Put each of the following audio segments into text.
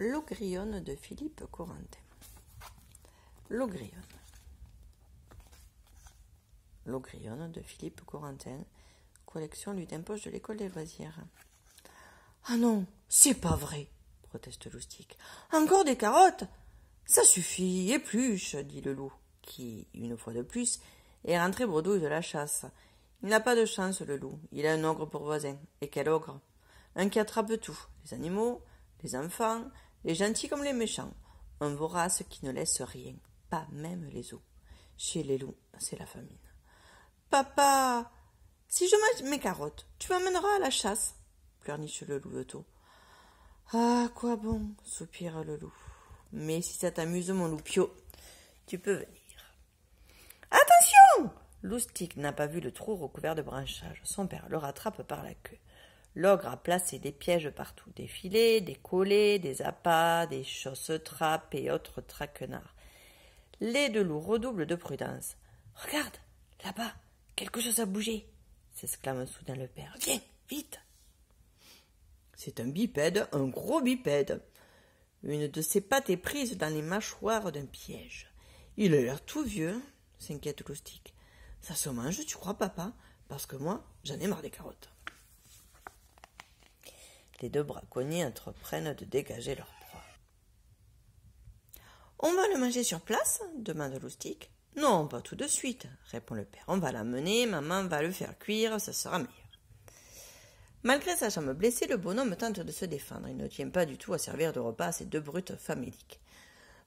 L'Ogrion de Philippe Corentin. L'Ogrion. L'Ogrion de Philippe Corentin, collection Lutin Poche de l'école des loisirs. Ah non, c'est pas vrai, proteste Loustique. Encore des carottes Ça suffit, épluche, dit le loup, qui, une fois de plus, est rentré bredouille de la chasse. Il n'a pas de chance, le loup. Il a un ogre pour voisin. Et quel ogre Un qui attrape tout les animaux, les enfants, les gentils comme les méchants, un vorace qui ne laisse rien, pas même les os. Chez les loups, c'est la famine. Papa, si je mange mes carottes, tu m'amèneras à la chasse, pleurniche le louveteau. Ah, quoi bon, soupire le loup. Mais si ça t'amuse, mon loupio, tu peux venir. Attention Loustic n'a pas vu le trou recouvert de branchages. Son père le rattrape par la queue. L'ogre a placé des pièges partout, des filets, des collets, des appâts, des chausses-trappes et autres traquenards. Les deux loups redoublent de prudence. Regarde, là-bas, quelque chose a bougé, s'exclame soudain le père. Viens, vite. C'est un bipède, un gros bipède. Une de ses pattes est prise dans les mâchoires d'un piège. Il a l'air tout vieux, s'inquiète l'oustique. Ça se mange, tu crois, papa Parce que moi, j'en ai marre des carottes. Les deux braconniers entreprennent de dégager leur proie. On va le manger sur place demande l'oustique ?»« Non, pas tout de suite, répond le père. On va l'amener, maman va le faire cuire, ça sera meilleur. Malgré sa jambe blessée, le bonhomme tente de se défendre. Il ne tient pas du tout à servir de repas à ces deux brutes faméliques.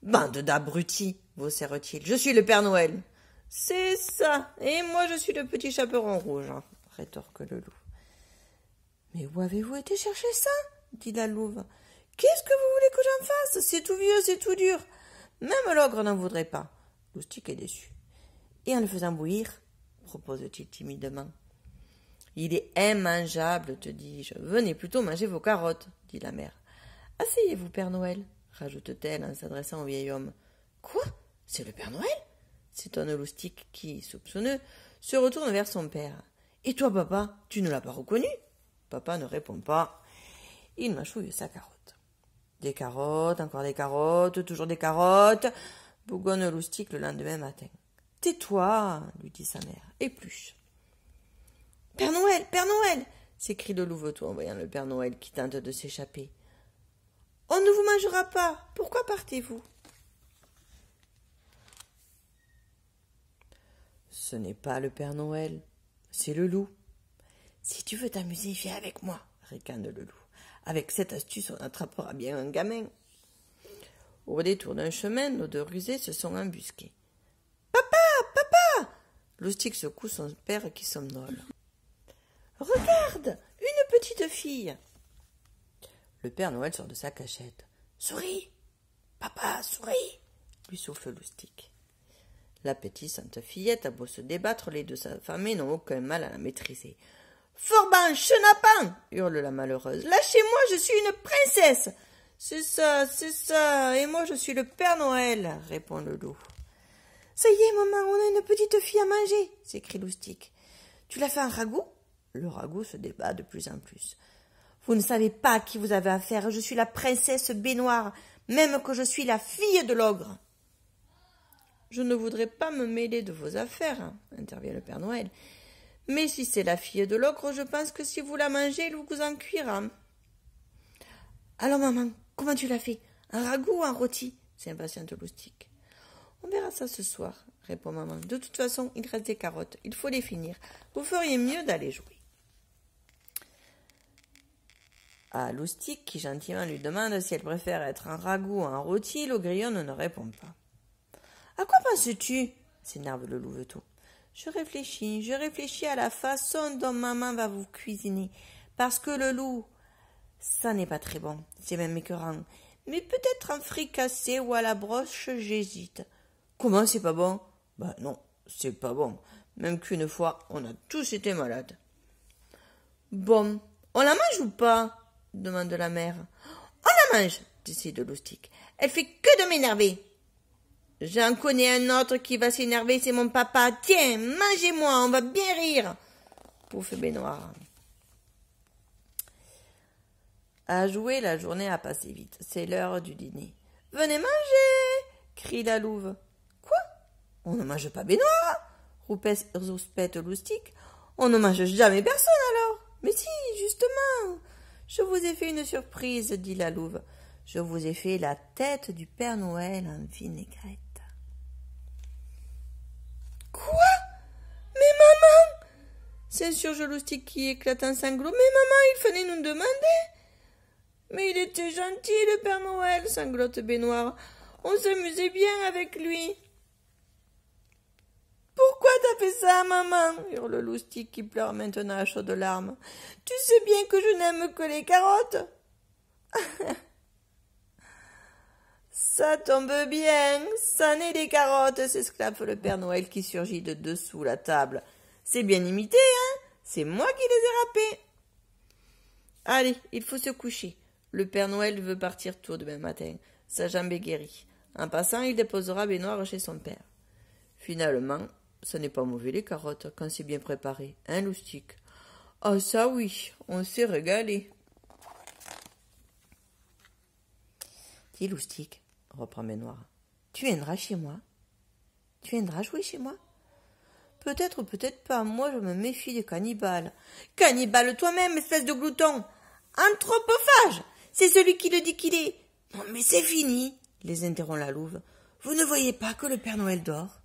Bande d'abrutis, t il Je suis le Père Noël. C'est ça, et moi je suis le petit chaperon rouge, rétorque le loup. Mais où avez-vous été chercher ça dit la louve. Qu'est-ce que vous voulez que j'en fasse C'est tout vieux, c'est tout dur. Même l'ogre n'en voudrait pas. Loustic est déçu. Et en le faisant bouillir, propose-t-il timidement. Il est immangeable, te dis-je. Venez plutôt manger vos carottes, dit la mère. Asseyez-vous, Père Noël, rajoute-t-elle en s'adressant au vieil homme. Quoi C'est le Père Noël s'étonne l'oustique qui, soupçonneux, se retourne vers son père. Et toi, papa, tu ne l'as pas reconnu Papa ne répond pas. Il mâchouille sa carotte. Des carottes, encore des carottes, toujours des carottes. Bougonne loustique le lendemain matin. Tais-toi, lui dit sa mère, épluche. Père Noël, Père Noël s'écrie le louveteau en voyant le Père Noël qui tente de s'échapper. On ne vous mangera pas. Pourquoi partez-vous Ce n'est pas le Père Noël, c'est le loup. Si tu veux t'amuser, viens avec moi, ricane le loup. Avec cette astuce, on attrapera bien un gamin. Au détour d'un chemin, nos deux rusés se sont embusqués. Papa, papa L'oustique secoue son père qui somnole. Regarde Une petite fille Le Père Noël sort de sa cachette. Souris Papa, souris lui souffle l'oustique. La petite sainte fillette a beau se débattre, les deux sa n'ont aucun mal à la maîtriser. Forban, Chenapin, hurle la malheureuse. Lâchez-moi, je suis une princesse C'est ça, c'est ça, et moi je suis le Père Noël, répond le loup. Ça y est, maman, on a une petite fille à manger, s'écrie l'oustique. « Tu l'as fait un ragoût Le ragoût se débat de plus en plus. Vous ne savez pas à qui vous avez affaire, je suis la princesse baignoire, même que je suis la fille de l'ogre. Je ne voudrais pas me mêler de vos affaires, intervient le Père Noël, mais si c'est la fille de l'ocre, je pense que si vous la mangez, il vous en cuira. Alors, maman, comment tu l'as fait Un ragoût ou un rôti s'impatiente Loustique. On verra ça ce soir, répond maman. De toute façon, il reste des carottes. Il faut les finir. Vous feriez mieux d'aller jouer. À ah, Loustique, qui gentiment lui demande si elle préfère être un ragoût ou un rôti, le grillon ne répond pas. À quoi penses-tu s'énerve le louveteau. Je réfléchis, je réfléchis à la façon dont maman va vous cuisiner. Parce que le loup, ça n'est pas très bon, c'est même écœurant. Mais peut-être en fricassé ou à la broche, j'hésite. Comment c'est pas bon Bah non, c'est pas bon. Même qu'une fois, on a tous été malades. Bon, on la mange ou pas demande la mère. On la mange, décide l'oustique. Elle fait que de m'énerver. J'en connais un autre qui va s'énerver, c'est mon papa. Tiens, mangez-moi, on va bien rire. Pouffe baignoire. À jouer, la journée a passé vite. C'est l'heure du dîner. Venez manger crie la louve. Quoi On ne mange pas baignoire rouspète loustique. On ne mange jamais personne alors. Mais si, justement. Je vous ai fait une surprise, dit la louve. Je vous ai fait la tête du Père Noël en vinaigrette. s'insurge l'oustique qui éclate en sanglots. Mais maman, il fallait nous demander. Mais il était gentil, le Père Noël, sanglote Baignoire. On s'amusait bien avec lui. Pourquoi t'as fait ça, maman hurle l'oustique qui pleure maintenant à chaudes larmes. Tu sais bien que je n'aime que les carottes. ça tombe bien, ça n'est des carottes, s'esclave le Père Noël qui surgit de dessous la table. C'est bien imité, hein C'est moi qui les ai râpés. Allez, il faut se coucher. Le Père Noël veut partir tôt demain matin. Sa jambe est guérie. En passant, il déposera Benoît chez son père. Finalement, ce n'est pas mauvais les carottes quand c'est bien préparé, hein, loustique Ah, ça oui, on s'est régalé. Dis, loustique, reprend Benoît, tu viendras chez moi Tu viendras jouer chez moi Peut-être, peut-être pas. Moi, je me méfie des cannibales. Cannibale toi-même, espèce de glouton Anthropophage C'est celui qui le dit qu'il est. Non, mais c'est fini les interrompt la louve. Vous ne voyez pas que le Père Noël dort